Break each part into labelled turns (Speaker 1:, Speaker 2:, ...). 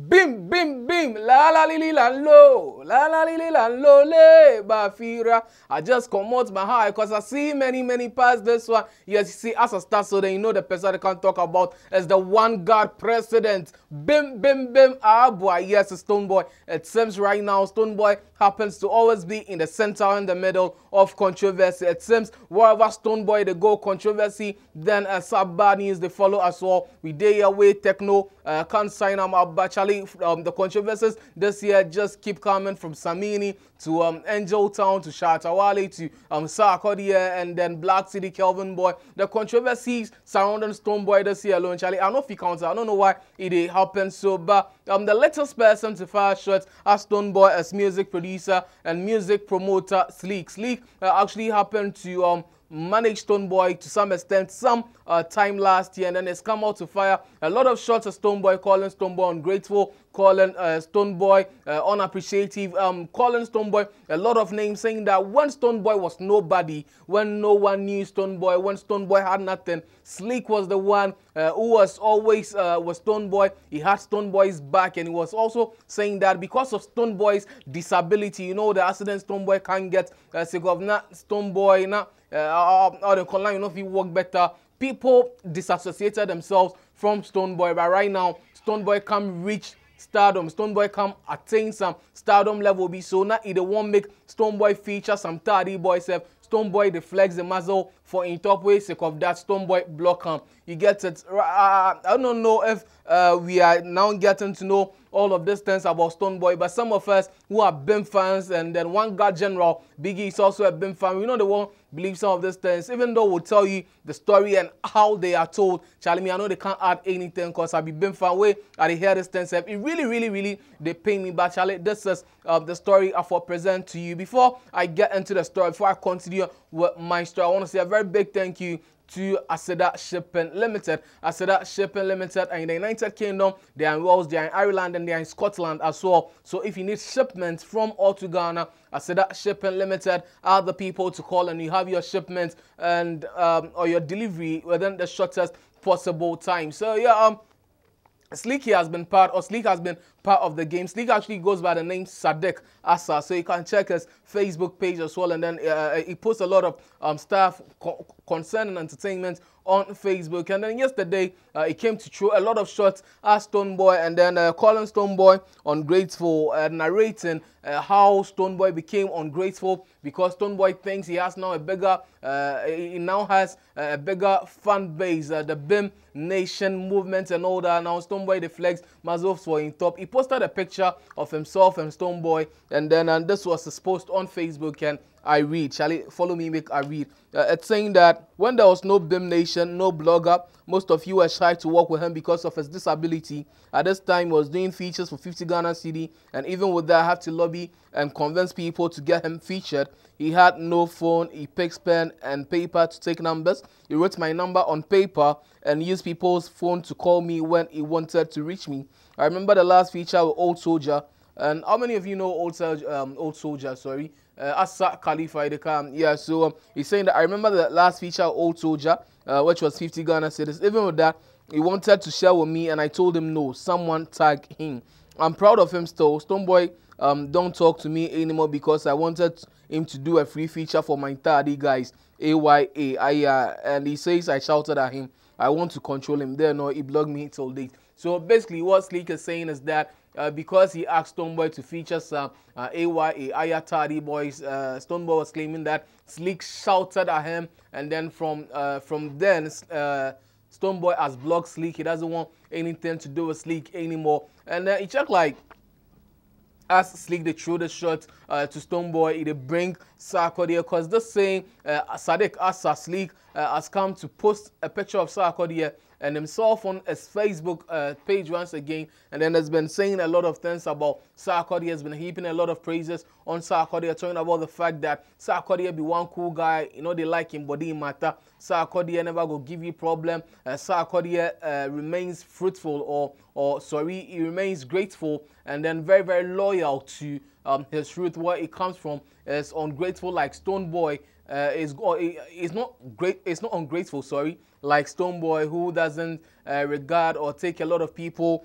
Speaker 1: bim bim bim laalalili la n lo laalalili la n lo le bafira i just comot my eye cause i see many many pass this one yes you see as i start so then you know the person i can talk about is the one god president Bim, bim, bim, ah boy, yes, Stone Boy. It seems right now Stone Boy happens to always be in the center, in the middle of controversy. It seems wherever Stone Boy they go, controversy, then uh, some bad news they follow as well. We day away, techno, uh, can't sign them up. Actually, um, the controversies this year just keep coming from Samini to um, Angel Town to Shatawale to um, Sarkodia and then Black City Kelvin Boy. The controversies surrounding Stone Boy this year alone, Charlie. I don't know if he counts, I don't know why he How up and sober. Um, the latest person to fire shots at Stone Boy as music producer and music promoter Sleek. Sleek uh, actually happened to um, manage Stone Boy to some extent some uh, time last year and then has come out to fire a lot of shots at Stone Boy, calling Stone Boy ungrateful, calling uh, Stone Boy uh, unappreciative, um, calling Stone Boy a lot of names, saying that when Stone Boy was nobody, when no one knew Stone Boy, when Stone Boy had nothing, Slick was the one uh, who was always uh, was Stone Boy. He had Stone Boy's back, and he was also saying that because of Stone Boy's disability, you know, the accident Stone Boy can't get, uh, say, governor Stone Boy, uh, uh or the you know, if he work better. People disassociated themselves from Stone Boy, but right now, Stone Boy can't reach stardom. Stoneboy come attain some stardom level be so now the one make Stoneboy feature some tardy boy self. Stoneboy deflects the muzzle for in top wey sake of Stone Boy block am you get it uh, i don't know if uh, we are now getting to know all of these things about Stone Boy, but some of us who are bim fans and then one guard general biggie is also a bim fan we know they won't believe some of these things even though we'll tell you the story and how they are told charlie me i know they can't add anything because i be bim fan way i dey hear this thing sef it really really really they pain me but charlie this is uh, the story i for present to you before i get into the story before i continue with my story i want to say very big thank you to Aseda Shipping Limited. Aseda Shipping Limited are in the United Kingdom, they are in Wales, they are in Ireland, and they are in Scotland as well. So if you need shipments from or to Ghana, Aseda Shipping Limited are the people to call and you have your shipment and um, or your delivery within the shortest possible time. So yeah, um, Sleek has been part, or Sleek has been part of the games. League actually goes by the name Sadek Asa, so you can check his Facebook page as well. And then uh, he posts a lot of um, stuff co concerning entertainment on Facebook. And then yesterday, uh, it came to throw a lot of shots at Stone Boy and then uh, calling Stone Boy ungrateful, uh, narrating uh, how Stone Boy became ungrateful because Stone Boy thinks he has now a bigger, uh, he now has uh, a bigger fan base, uh, the BIM Nation movement and all that. Now Stone Boy deflects Mazov for in top. He posted a picture of himself and Stone Boy, and then and this was his post on Facebook, and I read. Shall it follow me make I read? Uh, it's saying that when there was no BIM nation, no blogger, most of you were shy to work with him because of his disability. At this time, was doing features for 50 Ghana City, and even with that, I have to lobby and convince people to get him featured. He had no phone, he picks pen and paper to take numbers. He wrote my number on paper and used people's phone to call me when he wanted to reach me. I remember the last feature with Old Soldier. And how many of you know Old, um, old Soldier? Sorry, uh, Asa Khalifa Idikam. Yeah, so um, he's saying that I remember the last feature, Old Soldier, uh, which was 50 Ghana cedis. Even with that, he wanted to share with me, and I told him no. Someone tag him. I'm proud of him still. Stone Boy, um, don't talk to me anymore because I wanted him to do a free feature for my 30 guys. AYA. I, uh, and he says I shouted at him. I want to control him. There, no, he blocked me till date. So basically, what Sleek is saying is that uh, because he asked Stoneboy to feature some uh, AYA Ayatari boys. Uh, was claiming that Slick shouted at him, and then from uh, from then. Uh, has blocked Slick. He doesn't want anything to do with Slick anymore. And uh, he checked like as Slick they threw the shot uh, to Stoneboy. Boy, it bring Sarko there. Cause the saying uh, Sadiq Asa Slick uh, has come to post a picture of Sarkodie and himself on his Facebook uh, page once again. And then has been saying a lot of things about Sarkodie, has been heaping a lot of praises on Sarkodie, talking about the fact that Sarkodie be one cool guy, you know, they like him, body matter. Sarkodie never go give you problem. Uh, Sarkodie uh, remains fruitful or, or sorry, he remains grateful and then very, very loyal to um, his root. Where he comes from is ungrateful like Stone Boy uh, is, oh, is not great, It's not ungrateful, sorry, like Stoneboy, who doesn't uh, regard or take a lot of people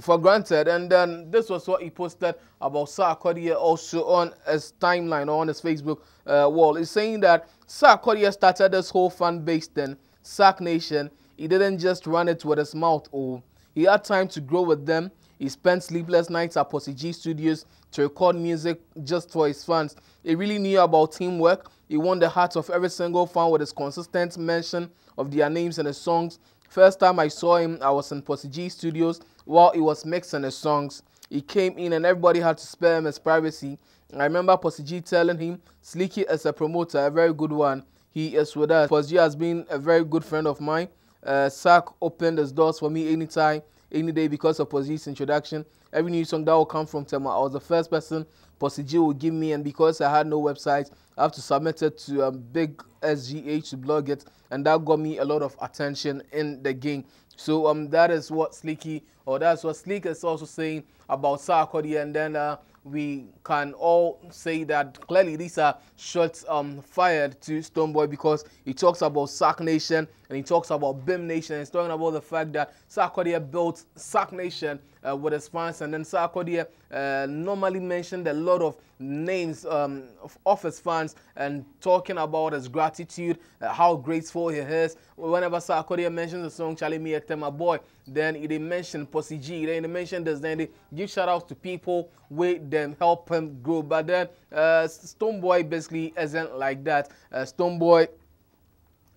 Speaker 1: for granted. And then this was what he posted about Sarkodie also on his timeline or on his Facebook uh, wall. He's saying that Sarkodie started this whole fan base then, Sark Nation. He didn't just run it with his mouth. Oh, he had time to grow with them he spent sleepless nights at Posse G Studios to record music just for his fans. He really knew about teamwork. He won the hearts of every single fan with his consistent mention of their names in his songs. First time I saw him, I was in Posse G Studios while he was mixing his songs. He came in and everybody had to spare him his privacy. I remember Posse G telling him, Sleeky is a promoter, a very good one. He is with us. Posse G has been a very good friend of mine. Uh, Sack opened his doors for me anytime any day because of Posi's introduction. Every new song that will come from Tema, I was the first person Posiji will give me, and because I had no website, I have to submit it to um, Big SGH to blog it, and that got me a lot of attention in the game. So um, that is what Slicky, or that's what Slick is also saying about Sarkodie, and then. Uh, we can all say that clearly these are shots um, fired to Stoneboy because he talks about Sark Nation and he talks about BIM Nation. He's talking about the fact that Sarkodia built Sark Nation uh, with his fans. And then Sarkodie uh, normally mentioned a lot of names um, of, of, his fans and talking about his gratitude, uh, how grateful he is. Whenever Sarkodie mentions the song Charlie Me Ekte, my boy, then he mention Posse G, then they mention this, then they give shout outs to people, with them, help him grow. But then uh, Stoneboy basically isn't like that. Uh, Stoneboy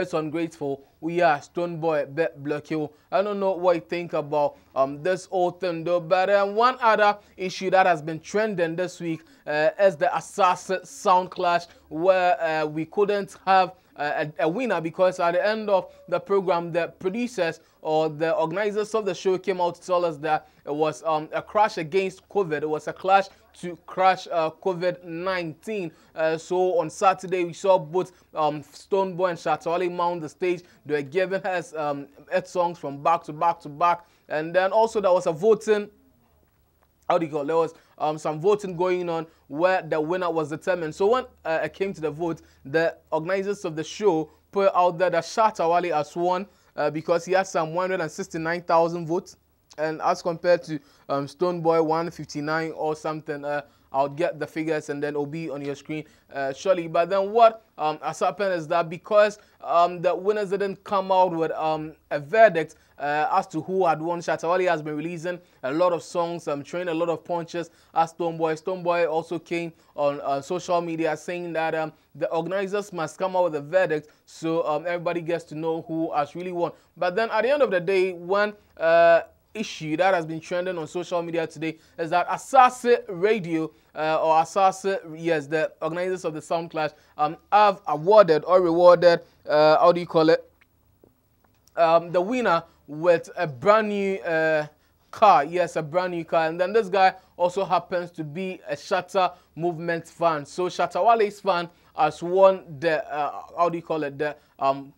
Speaker 1: it's ungrateful. We are Stone Boy Bet Block Hill. I don't know what you think about um, this whole thing though, but um, one other issue that has been trending this week uh, is the Assassin Sound Clash, where uh, we couldn't have uh, a, a, winner because at the end of the program, the producers or the organizers of the show came out to tell us that it was um, a clash against COVID. It was a clash to crush uh, COVID-19. Uh, so on Saturday, we saw both um, Stoneboy and Shatali mount the stage. They were giving us um, eight songs from back to back to back. And then also there was a voting how do you call there was um, some voting going on where the winner was determined. So when uh, it came to the vote, the organizers of the show put out there that Shatawali has won uh, because he has some 169,000 votes and as compared to um, Stone Boy 159 or something, uh, I'll get the figures and then it'll be on your screen uh, But then what um, has happened is that because um, the winners didn't come out with um, a verdict uh, as to who had won, Shatawali has been releasing a lot of songs, um, throwing a lot of punches at Stoneboy. Stoneboy also came on uh, social media saying that um, the organizers must come out with a verdict so um, everybody gets to know who has really won. But then at the end of the day, when uh, issue that has been trending on social media today is that Assassin Radio, uh, or Assassin yes, the organizers of the Sound Clash, um, have awarded or rewarded, uh, how do you call it, um, the winner with a brand new uh, car. Yes, a brand new car. And then this guy also happens to be a Shatta Movement fan. So Shatta Wale's fan has won the, uh, how do you call it, the um,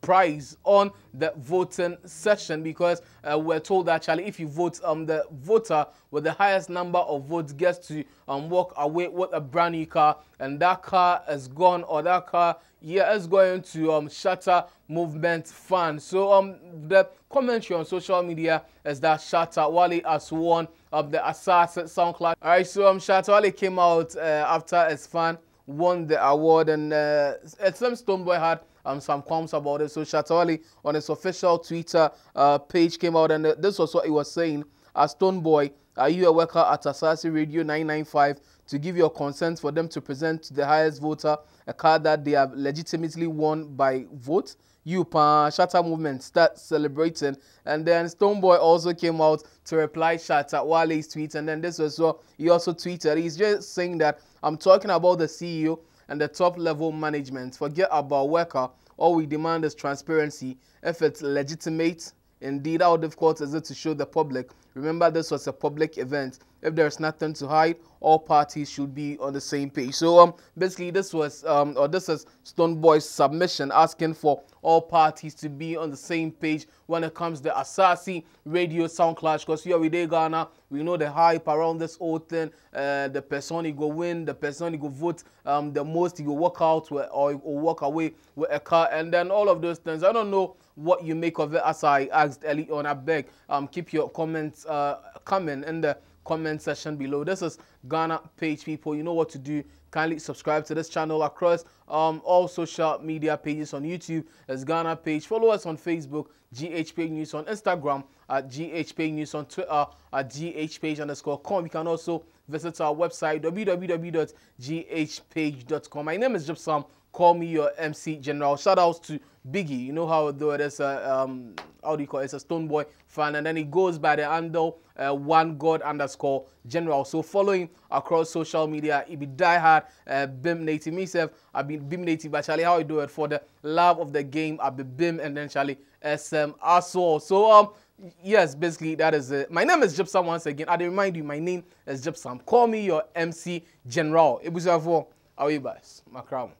Speaker 1: price on the voting session because uh, we're told actually if you vote um the voter with the highest number of votes gets to um walk away with a brand new car and that car is gone or that car yeah is going to um shatter movement fan so um the commentary on social media is that shatter wale has won of um, the assassin soundcloud all right so um shatter wale came out uh, after his fan won the award and uh, slim um, stoneboy had um, some qualms about it. So Shatali on his official Twitter uh, page came out and uh, this was what he was saying. As uh, Stone Boy, are you a worker at Asasi Radio 995 to give your consent for them to present to the highest voter a card that they have legitimately won by vote? You, pa, Shatta movement, start celebrating. And then Stone Boy also came out to reply Shatta Wale's tweet. And then this was what he also tweeted. He's just saying that I'm talking about the CEO and the top level management. Forget about worker. All we demand is transparency. If it's legitimate, indeed, how difficult is it to show the public Remember, this was a public event. If there is nothing to hide, all parties should be on the same page. So um, basically, this was um, or this is Stone Boy's submission asking for all parties to be on the same page when it comes to Asasi radio sound clash. Because here we day Ghana, we know the hype around this whole thing. Uh, the person you go win, the person you go vote, um, the most he go walk out with, or, or walk away with a car, and then all of those things. I don't know what you make of it. As I asked early on, I beg um, keep your comments uh, comment in the comment section below. This is Ghana page people. You know what to do. Kindly subscribe to this channel across um, all social media pages on YouTube as Ghana page. Follow us on Facebook, GHP News on Instagram at GHP News on Twitter at GHpage underscore com. You can also visit our website www.ghpage.com. My name is Jibsam. Call Me Your MC General. Shout outs to Biggie. You know how though it is a um, how do you call it? It's a Stone Boy fan, and then he goes by the handle uh, One God underscore General. So following across social media, it be diehard uh, Bim native myself. I've been Bim native, but Charlie, how you do it for the love of the game? i be be Bim, and then Charlie SM well. So um. Yes, basically that is it. My name is Gypsum once again. I remind you, my name is Gypsum. Call me your MC General. It was My crown.